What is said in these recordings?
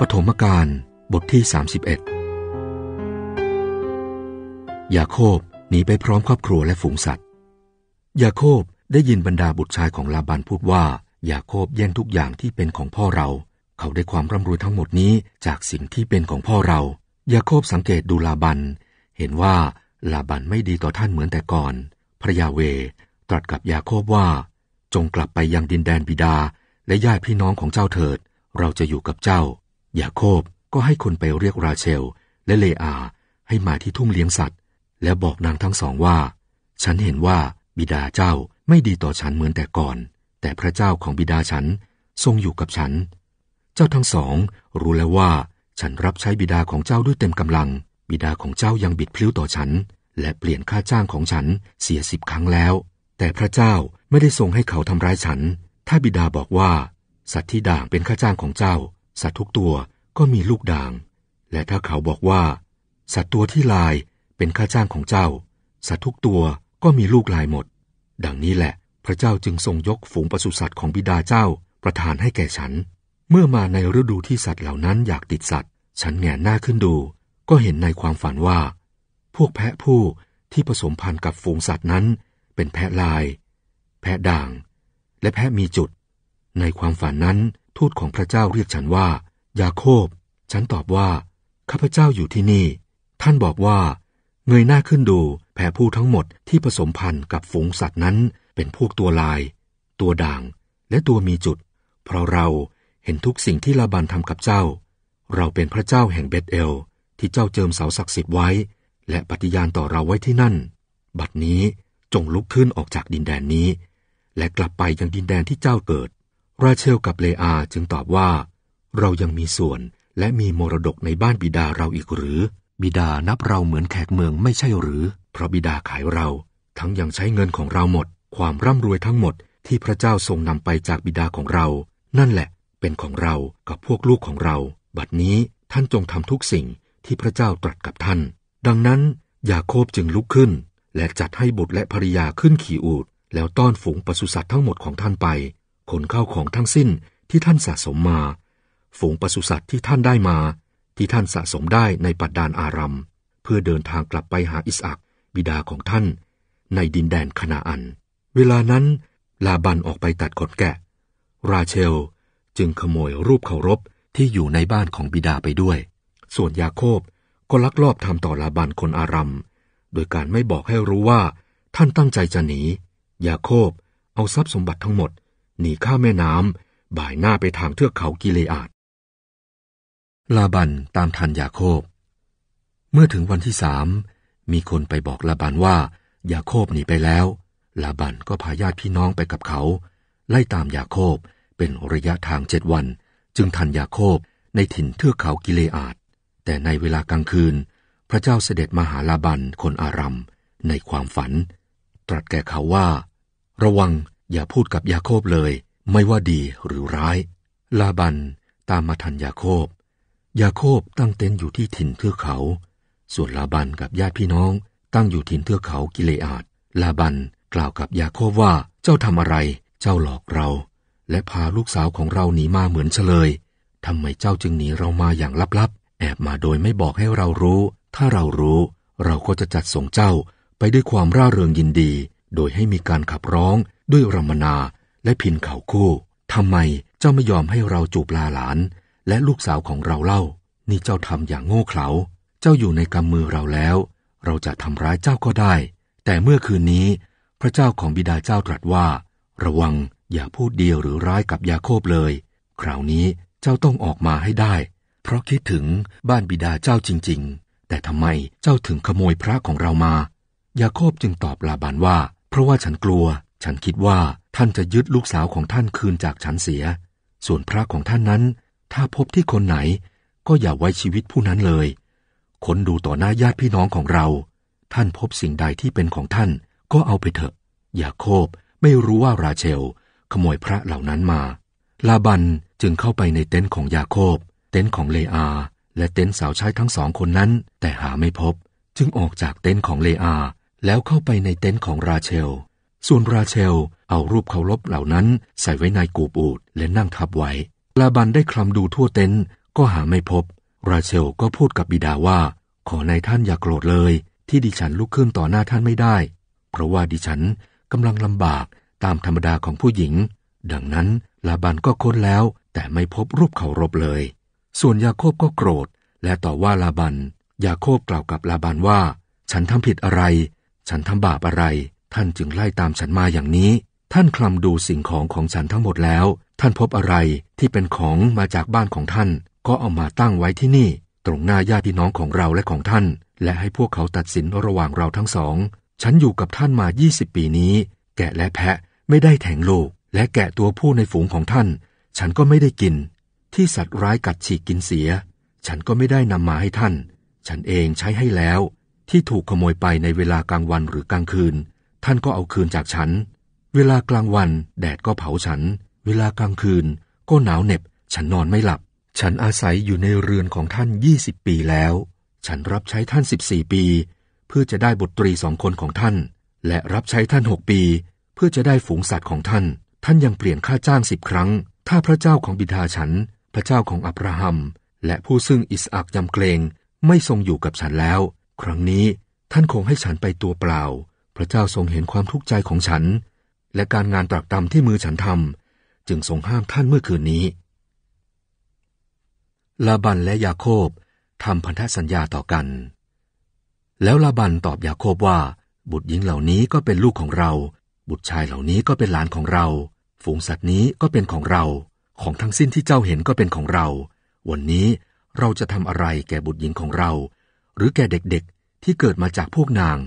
ปฐมกาลบทที่31 ยาโคบหนีไปพร้อมครอบครัวและฝูงสัตว์ ยาโคบได้ยินบรรดาบุตรชายของลาบานพูดว่า ยาโคบแย่งทุกอย่างที่เป็นของพ่อเรา เขาได้ความร่ำรวยทั้งหมดนี้จากสิ่งที่เป็นของพ่อเรา ยาโคบสังเกตดูลาบัน เห็นว่าลาบันไม่ดีต่อท่านเหมือนแต่ก่อน พระยาเวตรัสกับยาโคบว่า จงกลับไปยังดินแดนบิดาและญาติพี่น้องของเจ้าเถิด เราจะอยู่กับเจ้ายาโคบก็ให้คนไปเรียกราเชล และเลอา ให้มาที่ทุ่งเลี้ยงสัตว์ และบอกนางทั้งสองว่า ฉันเห็นว่าบิดาเจ้าไม่ดีต่อฉันเหมือนแต่ก่อน แต่พระเจ้าของบิดาฉันทรงอยู่กับฉัน เจ้าทั้งสองรู้แล้วว่า ฉันรับใช้บิดาของเจ้าด้วยเต็มกำลัง บิดาของเจ้ายังบิดพลิ้วต่อฉัน และเปลี่ยนค่าจ้างของฉันเสียสิบครั้งแล้ว แต่พระเจ้าไม่ได้ทรงให้เขาทำร้ายฉัน ถ้าบิดาบอกว่าสัตว์ที่ด่างเป็นค่าจ้างของเจ้าสัตว์ทุกตัวก็มีลูกด่าง และถ้าเขาบอกว่า สัตว์ตัวที่ลายเป็นค่าจ้างของเจ้า สัตว์ทุกตัวก็มีลูกลายหมด ดังนี้แหละ พระเจ้าจึงทรงยกฝูงปศุสัตว์ของบิดาเจ้า ประทานให้แก่ฉัน เมื่อมาในฤดูที่สัตว์เหล่านั้นอยากติดสัตว์ ฉันแงนหน้าขึ้นดู ก็เห็นในความฝันว่า พวกแพะผู้ที่ผสมพันธุ์กับฝูงสัตว์นั้น เป็นแพะลาย แพะด่าง และแพะมีจุด ในความฝันนั้นทูตของพระเจ้าเรียกฉันว่ายาโคบ ฉันตอบว่าข้าพเจ้าอยู่ที่นี่ ท่านบอกว่า เงยหน้าขึ้นดูแผ่ผู้ทั้งหมดที่ผสมพันธ์กับฝูงสัตว์นั้นเป็นพวกตัวลาย ตัวด่างและตัวมีจุด เพราะเราเห็นทุกสิ่งที่ลาบันทำกับเจ้า เราเป็นพระเจ้าแห่งเบตเอลที่เจ้าเจิมเสาศักดิ์สิทธิ์ไว้ และปฏิญาณต่อเราไว้ที่นั่น บัดนี้จงลุกขึ้นออกจากดินแดนนี้ และกลับไปยังดินแดนที่เจ้าเกิดราเชลกับเลอาจึงตอบว่า เรายังมีส่วนและมีมรดกในบ้านบิดาเราอีกหรือ บิดานับเราเหมือนแขกเมืองไม่ใช่หรือ เพราะบิดาขายเรา ทั้งยังใช้เงินของเราหมด ความร่ำรวยทั้งหมดที่พระเจ้าทรงนำไปจากบิดาของเรา นั่นแหละเป็นของเรากับพวกลูกของเราบัดนี้ท่านจงทำทุกสิ่งที่พระเจ้าตรัสกับท่าน ดังนั้นยาโคบจึงลุกขึ้นและจัดให้บุตรและภริยาขึ้นขี่อูด แล้วต้อนฝูงปศุสัตว์ทั้งหมดของท่านไปขนเข้าของทั้งสิ้นที่ท่านสะสมมาฝูงปศุสัตว์ที่ท่านได้มาที่ท่านสะสมได้ในปัดดานอารัมเพื่อเดินทางกลับไปหาอิสอักบิดาของท่าน ในดินแดนคณาอัน เวลานั้นลาบันออกไปตัดขนแกะ ราเชลจึงขโมยรูปเคารพที่อยู่ในบ้านของบิดาไปด้วย ส่วนยาโคบก็ลักลอบทำต่อลาบันคนอารัมโดยการไม่บอกให้รู้ว่าท่านตั้งใจจะหนียาโคบเอาทรัพย์สมบัติทั้งหมดหนีข้าแม่น้ำบ่ายหน้าไปทางเทือกเขากิเลอาดลาบันตามทันยาโคบ เมื่อถึงวันที่สามมีคนไปบอกลาบันว่ายาโคบหนีไปแล้วลาบันก็พาญาติพี่น้องไปกับเขา ไล่ตามยาโคบเป็นระยะทางเจ็ดวัน จึงทันยาโคบในถิ่นเทือกเขากิเลอาด แต่ในเวลากลางคืน พระเจ้าเสด็จมาหาลาบันคนอารัมในความฝัน ตรัสแก่เขาว่า ระวังอย่าพูดกับยาโคบเลย ไม่ว่าดีหรือร้าย ลาบันตามมาทันยาโคบ ยาโคบตั้งเต็นท์อยู่ที่ถิ่นเทือกเขา ส่วนลาบันกับญาติพี่น้องตั้งอยู่ถิ่นเทือกเขากิเลอาด ลาบันกล่าวกับยาโคบว่า เจ้าทำอะไร เจ้าหลอกเรา และพาลูกสาวของเราหนีมาเหมือนเฉลย ทำไมเจ้าจึงหนีเรามาอย่างลับๆ แอบมาโดยไม่บอกให้เรารู้ ถ้าเรารู้ เราก็จะจัดส่งเจ้าไปด้วยความร่าเริงยินดี โดยให้มีการขับร้องด้วยรมนาและพินเขาคู่ ทำไมเจ้าไม่ยอมให้เราจูบลาหลาน และลูกสาวของเราเล่า นี่เจ้าทำอย่างโง่เขลา เจ้าอยู่ในกำมือเราแล้ว เราจะทำร้ายเจ้าก็ได้ แต่เมื่อคืนนี้ พระเจ้าของบิดาเจ้าตรัสว่า ระวังอย่าพูดเดียวหรือร้ายกับยาโคบเลย คราวนี้เจ้าต้องออกมาให้ได้ เพราะคิดถึงบ้านบิดาเจ้าจริงๆ แต่ทำไมเจ้าถึงขโมยพระของเรามา ยาโคบจึงตอบลาบานว่า เพราะว่าฉันกลัวฉันคิดว่าท่านจะยึดลูกสาวของท่านคืนจากฉันเสีย ส่วนพระของท่านนั้น ถ้าพบที่คนไหน ก็อย่าไว้ชีวิตผู้นั้นเลย คนดูต่อหน้าญาติพี่น้องของเรา ท่านพบสิ่งใดที่เป็นของท่านก็เอาไปเถอะอย่าโคบไม่รู้ว่าราเชล ขโมยพระเหล่านั้นมา ลาบันจึงเข้าไปในเต็นท์ของยาโคบ เต็นท์ของเลอาและเต็นท์สาวใช้ทั้งสองคนนั้น แต่หาไม่พบ จึงออกจากเต็นท์ของเลอา แล้วเข้าไปในเต็นท์ของราเชลส่วนราเชลเอารูปเคารพเหล่านั้นใส่ไว้ในกูบูดและนั่งทับไว้ลาบันได้คลำดูทั่วเต็นท์ก็หาไม่พบ ราเชลก็พูดกับบิดาว่า ขอในท่านอย่ากโกรธเลย ที่ดิฉันลุกขึ้นต่อหน้าท่านไม่ได้ เพราะว่าดิฉันกำลังลำบากตามธรรมดาของผู้หญิง ดังนั้นลาบันก็ค้นแล้ว แต่ไม่พบรูปเคารพเลย ส่วนยาโคบก็โกรธ และต่อว่าลาบันยาโคบกล่าวกับลาบันว่า ฉันทำผิดอะไร ฉันทำบาปอะไรท่านจึงไล่ตามฉันมาอย่างนี้ ท่านคลำดูสิ่งของของฉันทั้งหมดแล้ว ท่านพบอะไรที่เป็นของมาจากบ้านของท่าน ก็เอามาตั้งไว้ที่นี่ ตรงหน้าญาติน้องของเราและของท่าน และให้พวกเขาตัดสินระหว่างเราทั้งสอง ฉันอยู่กับท่านมา 20 ปีนี้ แกะและแพะไม่ได้แทงลูกและแกะตัวผู้ในฝูงของท่าน ฉันก็ไม่ได้กิน ที่สัตว์ร้ายกัดฉีกกินเสีย ฉันก็ไม่ได้นำมาให้ท่าน ฉันเองใช้ให้แล้ว ที่ถูกขโมยไปในเวลากลางวันหรือกลางคืนท่านก็เอาคืนจากฉัน เวลากลางวัน แดดก็เผาฉัน เวลากลางคืนก็หนาวเหน็บ ฉันนอนไม่หลับ ฉันอาศัยอยู่ในเรือนของท่านยี่สิบปีแล้ว ฉันรับใช้ท่านสิบสี่ปี เพื่อจะได้บุตรีสองคนของท่าน และรับใช้ท่านหกปี เพื่อจะได้ฝูงสัตว์ของท่าน ท่านยังเปลี่ยนค่าจ้างสิบครั้ง ถ้าพระเจ้าของบิดาฉัน พระเจ้าของอับราฮัม และผู้ซึ่งอิสอักยำเกรงไม่ทรงอยู่กับฉันแล้ว ครั้งนี้ท่านคงให้ฉันไปตัวเปล่าพระเจ้าทรงเห็นความทุกข์ใจของฉัน และการงานตรากตรำที่มือฉันทำจึงทรงห้ามท่านเมื่อคืนนี้ ลาบันและยาโคบทำพันธสัญญาต่อกัน แล้วลาบันตอบยาโคบว่าบุตรหญิงเหล่านี้ก็เป็นลูกของเรา บุตรชายเหล่านี้ก็เป็นหลานของเรา ฝูงสัตว์นี้ก็เป็นของเรา ของทั้งสิ้นที่เจ้าเห็นก็เป็นของเรา วันนี้เราจะทำอะไรแก่บุตรหญิงของเรา หรือแก่เด็กๆที่เกิดมาจากพวกนาง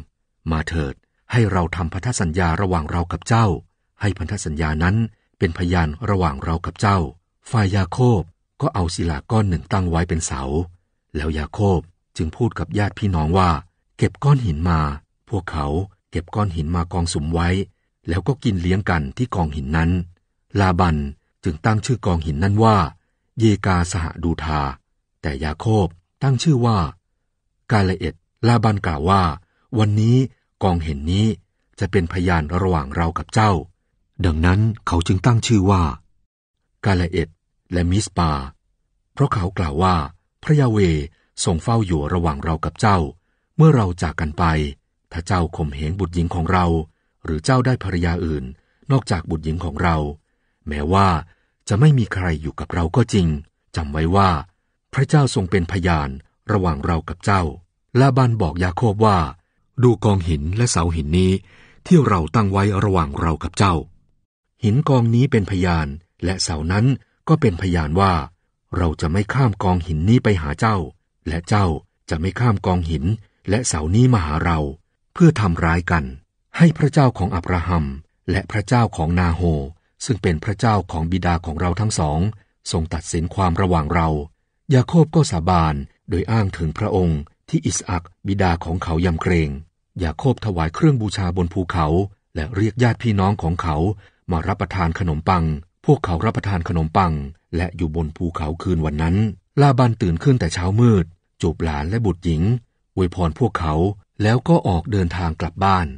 มาเถิดให้เราทำพันธสัญญาระหว่างเรากับเจ้า ให้พันธสัญญานั้นเป็นพยานระหว่างเรากับเจ้าฝ่ายยาโคบก็เอาศิลาก้อนหนึ่งตั้งไว้เป็นเสา แล้วยาโคบจึงพูดกับญาติพี่น้องว่า เก็บก้อนหินมา พวกเขาเก็บก้อนหินมากองสุมไว้ แล้วก็กินเลี้ยงกันที่กองหินนั้น ลาบันจึงตั้งชื่อกองหินนั้นว่าเยกาสหดูทา แต่ยาโคบตั้งชื่อว่า กาเลเอ็ดลาบันกล่าวว่า วันนี้กองเห็นนี้จะเป็นพยานระหว่างเรากับเจ้า ดังนั้นเขาจึงตั้งชื่อว่ากาลเอ็ด และมิสปา เพราะเขากล่าวว่า พระยาเวทรงเฝ้าอยู่ระหว่างเรากับเจ้า เมื่อเราจากกันไป ถ้าเจ้าข่มเหงบุตรหญิงของเรา หรือเจ้าได้ภรรยาอื่น นอกจากบุตรหญิงของเรา แม้ว่าจะไม่มีใครอยู่กับเราก็จริง จำไว้ว่า พระเจ้าทรงเป็นพยานระหว่างเรากับเจ้าลาบานบอกยาโคบว่าดูกองหินและเสาหินนี้ที่เราตั้งไว้ระหว่างเรากับเจ้า หินกองนี้เป็นพยานและเสานั้นก็เป็นพยานว่า เราจะไม่ข้ามกองหินนี้ไปหาเจ้า และเจ้าจะไม่ข้ามกองหินและเสานี้มาหาเรา เพื่อทำร้ายกัน ให้พระเจ้าของอับราฮัมและพระเจ้าของนาโฮซึ่งเป็นพระเจ้าของบิดาของเราทั้งสองทรงตัดสินความระหว่างเรายาโคบก็สาบานโดยอ้างถึงพระองค์ที่อิสอักบิดาของเขายำเกรงยาโคบถวายเครื่องบูชาบนภูเขาและเรียกญาติพี่น้องของเขามารับประทานขนมปัง พวกเขารับประทานขนมปังและอยู่บนภูเขาคืนวันนั้นลาบันตื่นขึ้นแต่เช้ามืดจูบหลานและบุตรหญิงอวยพรพวกเขาแล้วก็ออกเดินทางกลับบ้าน